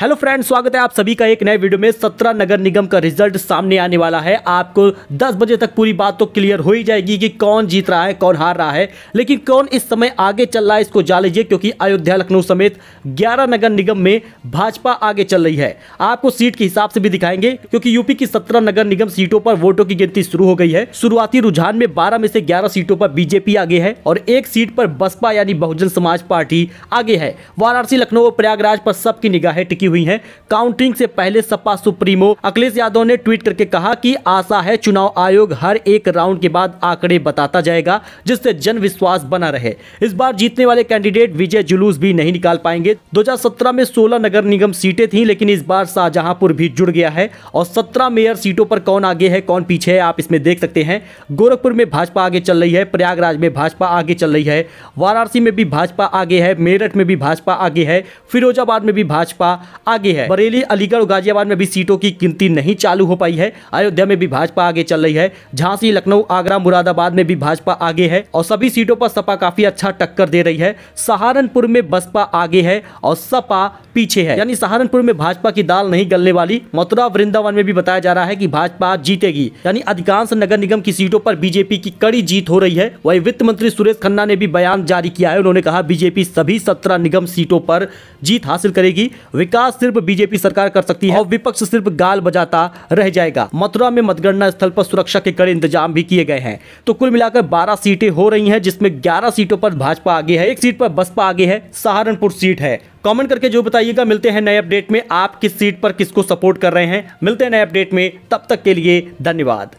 hello friends स्वागत है आप सभी का एक नए वीडियो में सत्रह नगर निगम का रिजल्ट सामने आने वाला है आपको 10 बजे तक पूरी बात तो क्लियर हो ही जाएगी कि कौन जीत रहा है कौन हार रहा है लेकिन कौन इस समय आगे चल रहा है इसको जान लीजिए क्योंकि अयोध्या लखनऊ समेत 11 नगर निगम में भाजपा आगे चल रही है आपको सीट के हिसाब से भी दिखाएंगे क्योंकि यूपी की सत्रह नगर निगम सीटों पर वोटों की गिनती शुरू हो गई है शुरुआती रुझान में बारह में से ग्यारह सीटों पर बीजेपी आगे है और एक सीट पर बसपा यानी बहुजन समाज पार्टी आगे है वाराणसी लखनऊ और प्रयागराज पर सबकी निगाहें टिकी लगी हुई है काउंटिंग से पहले सपा सुप्रीमो अखिलेश यादव ने ट्वीट करके कहा कि आशा है चुनाव आयोग हर एक राउंड के बाद आंकड़े बताता जाएगा जिससे जन विश्वास बना रहे इस बार जीतने वाले कैंडिडेट विजय जुलूस भी नहीं निकाल पाएंगे 2017 में 16 नगर निगम सीटें थी लेकिन इस बार शाहजहांपुर भी जुड़ गया है और 17 मेयर सीटों पर कौन आगे है कौन पीछे है आप इसमें देख सकते हैं गोरखपुर में भाजपा आगे चल रही है प्रयागराज में भाजपा आगे चल रही है वाराणसी में भी भाजपा आगे है मेरठ में भी भाजपा आगे है फिरोजाबाद में भी भाजपा आगे है बरेली अलीगढ़ और गाजियाबाद में भी सीटों की गिनती नहीं चालू हो पाई है अयोध्या में भी भाजपा आगे चल रही है झांसी लखनऊ आगरा मुरादाबाद में भी भाजपा आगे है और सभी सीटों पर सपा काफी अच्छा टक्कर दे रही है सहारनपुर में बसपा आगे है और सपा पीछे है यानी सहारनपुर में भाजपा की दाल नहीं गलने वाली मथुरा वृंदावन में भी बताया जा रहा है कि भाजपा जीतेगी यानी अधिकांश नगर निगम की सीटों पर बीजेपी की कड़ी जीत हो रही है वही वित्त मंत्री सुरेश खन्ना ने भी बयान जारी किया है उन्होंने कहा बीजेपी सभी सत्रह निगम सीटों पर जीत हासिल करेगी विकास फैसला सिर्फ बीजेपी सरकार कर सकती है और विपक्ष सिर्फ गाल बजाता रह जाएगा मथुरा में मतगणना स्थल पर सुरक्षा के कड़े इंतजाम भी किए गए हैं तो कुल मिलाकर बारह सीटें हो रही है जिसमें ग्यारह सीटों पर भाजपा आगे है एक सीट पर बसपा आगे है सहारनपुर सीट है कमेंट करके जो बताइएगा मिलते हैं नए अपडेट में आप किस सीट पर किसको सपोर्ट कर रहे हैं मिलते हैं नए अपडेट में तब तक के लिए धन्यवाद